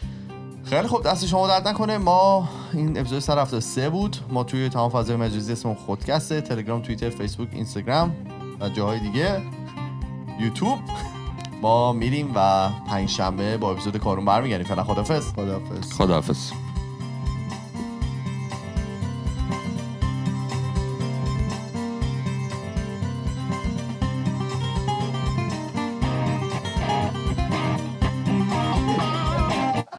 Speaker 1: خیلی خوب دست شما درد نکنه ما این اپیزود سه بود ما توی تمام فضای مجازی خودکسه، خودکسته تلگرام توییتر فیسبوک اینستاگرام و جاهای دیگه یوتیوب ما میریم و پنج شنبه با اپیزود کارون برمیگردیم فعلا خدافظ خدافظ
Speaker 3: خدافظ